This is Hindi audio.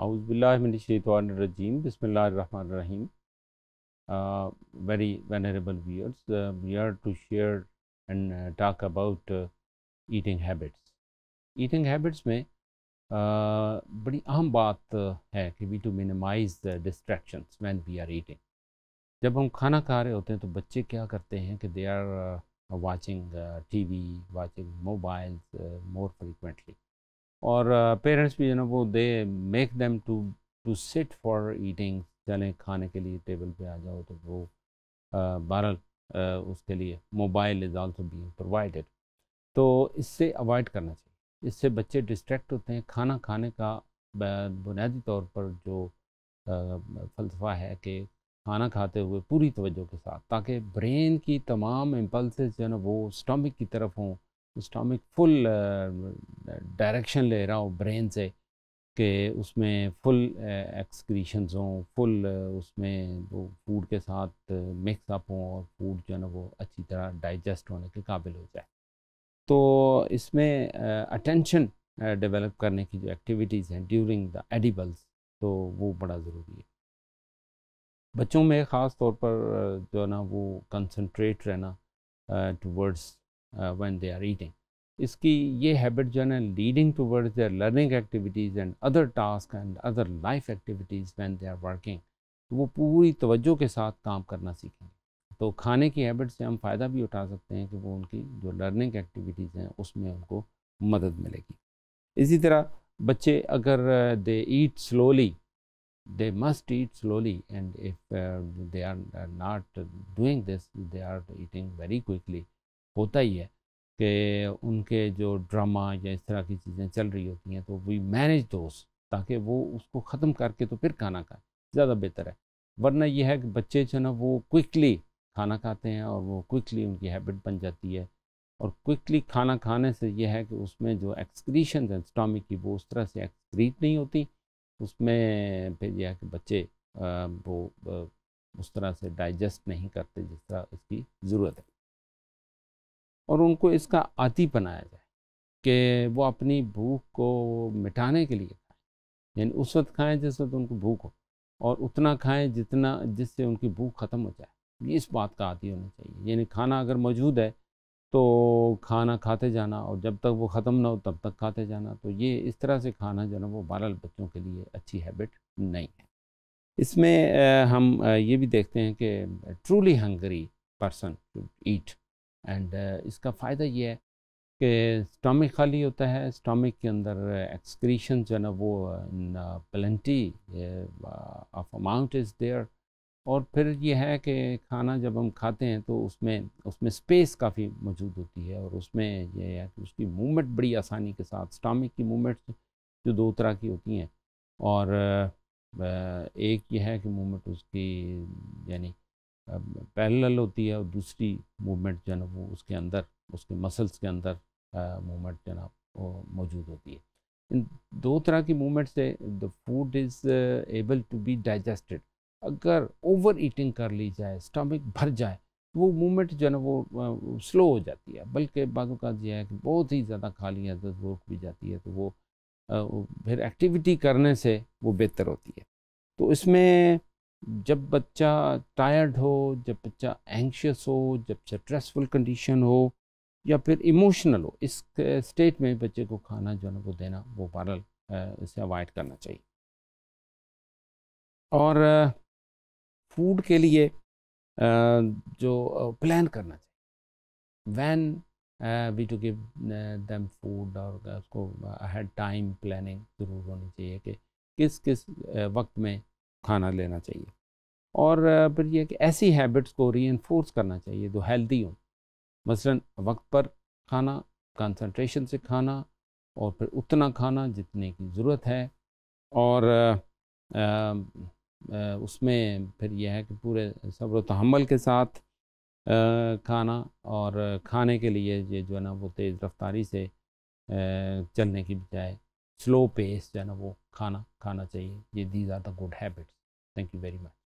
अवज़बिल्लाजीम बसमीम very venerable viewers we are to share and talk about eating habits eating habits में uh, बड़ी अहम बात uh, है कि we to minimize the distraction when we are eating जब हम खाना खा रहे होते हैं तो बच्चे क्या करते हैं कि they are watching T V watching mobiles more frequently और पेरेंट्स भी जो ना वो they make them to to sit for eating चलें खाने के लिए टेबल पे आ जाओ तो वो बहर उसके लिए mobile is also being provided तो इससे अवॉइड करना चाहिए इससे बच्चे डिस्ट्रैक्ट होते हैं खाना खाने का बुनियादी तौर पर जो फलसफा है कि खाना खाते हुए पूरी तवज्जो के साथ ताकि ब्रेन की तमाम इम्पल्स जो है ना वो स्टमिक की तरफ हों स्टॉमिक फुल डायरेक्शन ले रहा हूँ ब्रेन से कि उसमें फुल एक्सक्रीशन हों फुल उसमें वो फूड के साथ मिक्स अप हों और फूड जो है ना वो अच्छी तरह डाइजेस्ट होने के काबिल हो जाए तो इसमें अटेंशन डेवलप करने की जो एक्टिविटीज़ हैं ड्यूरिंग द एडिबल्स तो वो बड़ा ज़रूरी है बच्चों में ख़ास तौर पर जो है ना वो कंसनट्रेट रहना towards one they are eating इसकी ये हैबिट जो है ना leading towards their learning activities and other task and other life activities when they are working तो वो पूरी तवज्जो के साथ काम करना सीखेंगे तो खाने की हैबिट से हम फ़ायदा भी उठा सकते हैं कि वो उनकी जो लर्निंग एक्टिविटीज़ हैं उसमें उनको मदद मिलेगी इसी तरह बच्चे अगर they eat slowly they must eat slowly and if they are not doing this they are eating very quickly होता ही है कि उनके जो ड्रामा या इस तरह की चीज़ें चल रही होती हैं तो वी मैनेज दोस्त ताकि वो उसको ख़त्म करके तो फिर खाना खाएँ ज़्यादा बेहतर है वरना यह है कि बच्चे जो ना वो क्विकली खाना खाते हैं और वो क्विकली उनकी हैबिट बन जाती है और क्विकली खाना खाने से यह है कि उसमें जो एक्सक्रीशन है स्टॉमिक की वो उस तरह से एक्सक्रीट नहीं होती उसमें फिर यह है कि बच्चे वो उस तरह से डाइजेस्ट नहीं करते जिस तरह इसकी ज़रूरत है और उनको इसका आती बनाया जाए कि वो अपनी भूख को मिटाने के लिए खाएँ यानी उस वक्त खाएँ जिस वक्त उनको भूख हो और उतना खाएँ जितना जिससे उनकी भूख ख़त्म हो जाए ये इस बात का आती होना चाहिए यानी खाना अगर मौजूद है तो खाना खाते जाना और जब तक वो ख़त्म ना हो तब तक खाते जाना तो ये इस तरह से खाना जो है वो बहरहाल बच्चों के लिए अच्छी हैबिट नहीं है इसमें हम ये भी देखते हैं कि truly hungry person to eat and इसका फ़ायदा ये है कि स्टमक खाली होता है स्टमक के अंदर एक्सक्रीशन जो है ना वो plenty of amount is there और फिर ये है कि खाना जब हम खाते हैं तो उसमें उसमें स्पेस काफ़ी मौजूद होती है और उसमें ये है कि उसकी मूवमेंट बड़ी आसानी के साथ स्टामिक की मूवमेंट जो दो तरह की होती हैं और एक ये है कि मूवमेंट उसकी यानी पैरेलल होती है और दूसरी मूवमेंट ना वो उसके अंदर उसके मसल्स के अंदर मूवमेंट जो ना मौजूद होती है इन दो तरह की मूवमेंट से the food is able to be digested अगर ओवर ईटिंग कर ली जाए स्टमक भर जाए तो वो मूवमेंट जो है ना वो स्लो हो जाती है बल्कि बाजू का यह है कि बहुत ही ज़्यादा खा लिया तो रोक भी जाती है तो वो फिर एक्टिविटी करने से वो बेहतर होती है तो इसमें जब बच्चा टायर्ड हो जब बच्चा एंशियस हो जब स्ट्रेसफुल कंडीशन हो या फिर इमोशनल हो इस स्टेट में बच्चे को खाना जो है वो देना वो बहरल इसे अवॉइड करना चाहिए और फूड के लिए जो प्लान करना चाहिए when we to give them food और उसको हेड टाइम प्लानिंग ज़रूर होनी चाहिए कि किस किस वक्त में खाना लेना चाहिए और फिर यह कि ऐसी हैबिट्स को री करना चाहिए जो हेल्दी हों मसलन वक्त पर खाना कंसंट्रेशन से खाना और फिर उतना खाना जितने की ज़रूरत है और आ, आ, उसमें फिर यह है कि पूरे सब्र तहमल के साथ आ, खाना और खाने के लिए ये जो है ना वो तेज़ रफ्तारी से चलने की बजाय स्लो पेस जो है ना वो खाना खाना चाहिए ये these are the good habits thank you very much